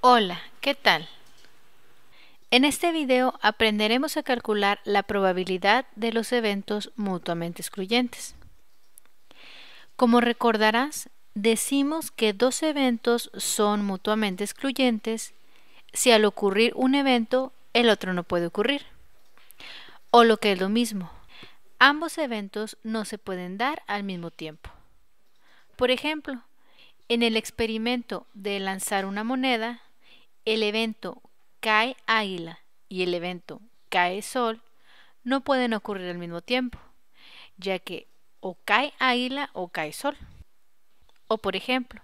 Hola, ¿qué tal? En este video aprenderemos a calcular la probabilidad de los eventos mutuamente excluyentes. Como recordarás, decimos que dos eventos son mutuamente excluyentes si al ocurrir un evento el otro no puede ocurrir. O lo que es lo mismo, ambos eventos no se pueden dar al mismo tiempo. Por ejemplo, en el experimento de lanzar una moneda, el evento cae águila y el evento cae sol no pueden ocurrir al mismo tiempo, ya que o cae águila o cae sol. O por ejemplo,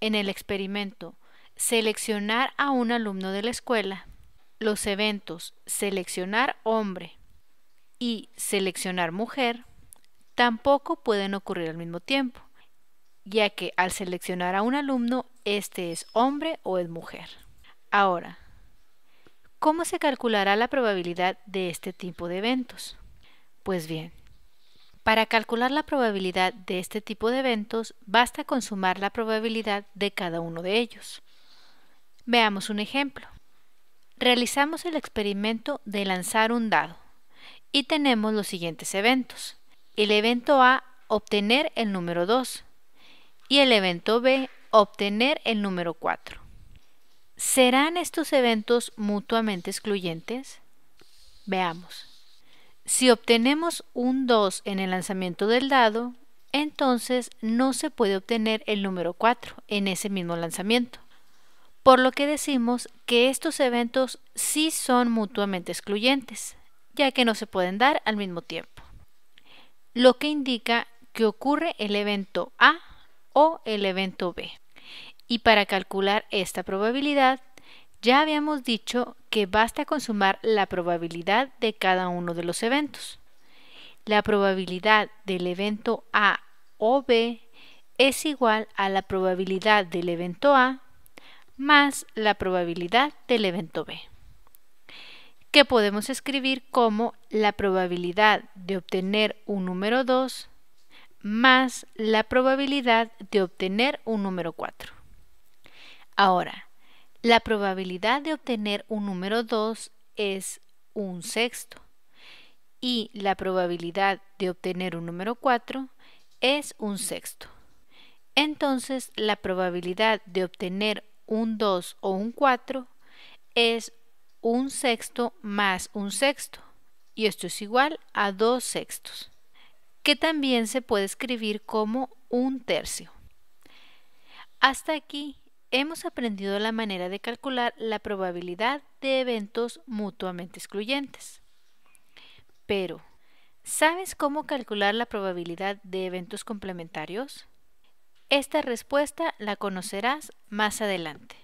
en el experimento seleccionar a un alumno de la escuela, los eventos seleccionar hombre y seleccionar mujer tampoco pueden ocurrir al mismo tiempo, ya que al seleccionar a un alumno, este es hombre o es mujer. Ahora, ¿cómo se calculará la probabilidad de este tipo de eventos? Pues bien, para calcular la probabilidad de este tipo de eventos basta con sumar la probabilidad de cada uno de ellos. Veamos un ejemplo. Realizamos el experimento de lanzar un dado y tenemos los siguientes eventos. El evento A, obtener el número 2 y el evento B, obtener el número 4. ¿Serán estos eventos mutuamente excluyentes? Veamos. Si obtenemos un 2 en el lanzamiento del dado, entonces no se puede obtener el número 4 en ese mismo lanzamiento. Por lo que decimos que estos eventos sí son mutuamente excluyentes, ya que no se pueden dar al mismo tiempo. Lo que indica que ocurre el evento A o el evento B. Y para calcular esta probabilidad, ya habíamos dicho que basta con sumar la probabilidad de cada uno de los eventos. La probabilidad del evento A o B es igual a la probabilidad del evento A más la probabilidad del evento B, que podemos escribir como la probabilidad de obtener un número 2 más la probabilidad de obtener un número 4. Ahora, la probabilidad de obtener un número 2 es un sexto y la probabilidad de obtener un número 4 es un sexto. Entonces, la probabilidad de obtener un 2 o un 4 es un sexto más un sexto, y esto es igual a 2 sextos, que también se puede escribir como un tercio. Hasta aquí hemos aprendido la manera de calcular la probabilidad de eventos mutuamente excluyentes. Pero, ¿sabes cómo calcular la probabilidad de eventos complementarios? Esta respuesta la conocerás más adelante.